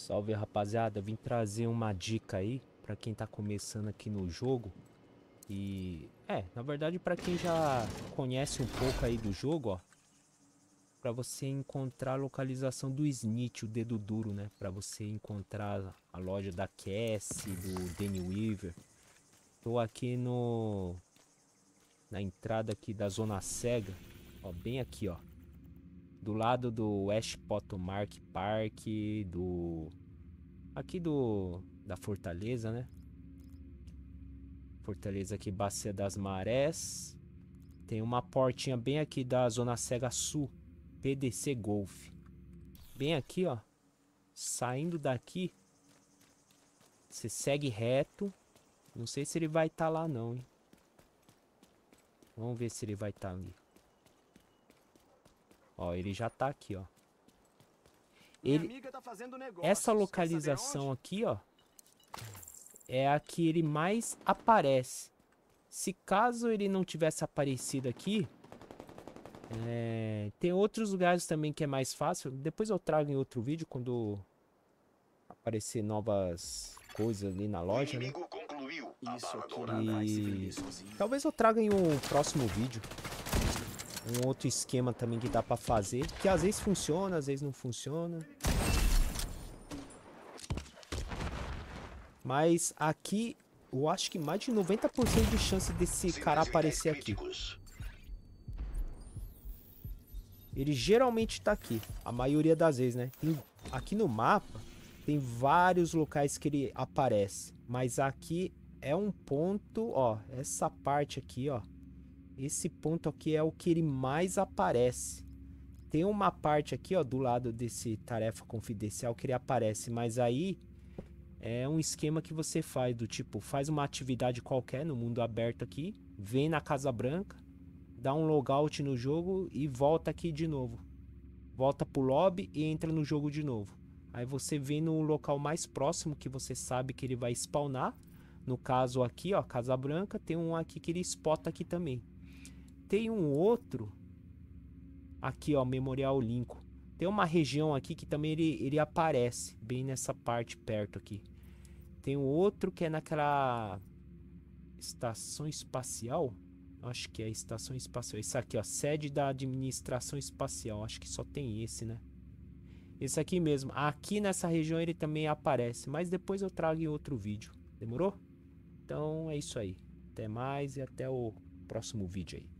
Salve rapaziada, vim trazer uma dica aí para quem tá começando aqui no jogo. E é, na verdade para quem já conhece um pouco aí do jogo, ó, para você encontrar a localização do Snitch, o dedo duro, né? Para você encontrar a loja da Cassie, do Danny Weaver. Tô aqui no na entrada aqui da zona cega, ó, bem aqui, ó do lado do West Potomac Park, do aqui do da Fortaleza, né? Fortaleza aqui, Bacia das Marés. Tem uma portinha bem aqui da Zona Cega Sul, PDC Golf. Bem aqui, ó. Saindo daqui, você segue reto. Não sei se ele vai estar tá lá não, hein? Vamos ver se ele vai estar tá ali. Ó, ele já tá aqui, ó. Ele... Tá Essa localização aqui, ó, é a que ele mais aparece. Se caso ele não tivesse aparecido aqui, é... tem outros lugares também que é mais fácil. Depois eu trago em outro vídeo quando aparecer novas coisas ali na loja, né? Isso, e... Talvez eu traga em um próximo vídeo um outro esquema também que dá pra fazer. Que às vezes funciona, às vezes não funciona. Mas aqui, eu acho que mais de 90% de chance desse cara aparecer aqui. Ele geralmente tá aqui, a maioria das vezes, né? Tem, aqui no mapa, tem vários locais que ele aparece. Mas aqui é um ponto, ó, essa parte aqui, ó. Esse ponto aqui é o que ele mais aparece. Tem uma parte aqui, ó, do lado desse tarefa confidencial que ele aparece, mas aí é um esquema que você faz do tipo, faz uma atividade qualquer no mundo aberto aqui, vem na Casa Branca, dá um logout no jogo e volta aqui de novo. Volta pro lobby e entra no jogo de novo. Aí você vem no local mais próximo que você sabe que ele vai spawnar. No caso aqui, ó, Casa Branca, tem um aqui que ele spota aqui também tem um outro aqui, ó, Memorial Lincoln. Tem uma região aqui que também ele, ele aparece, bem nessa parte perto aqui. Tem um outro que é naquela estação espacial. Acho que é estação espacial. Isso aqui, ó, sede da administração espacial. Acho que só tem esse, né? Esse aqui mesmo. Aqui nessa região ele também aparece, mas depois eu trago em outro vídeo. Demorou? Então é isso aí. Até mais e até o próximo vídeo aí.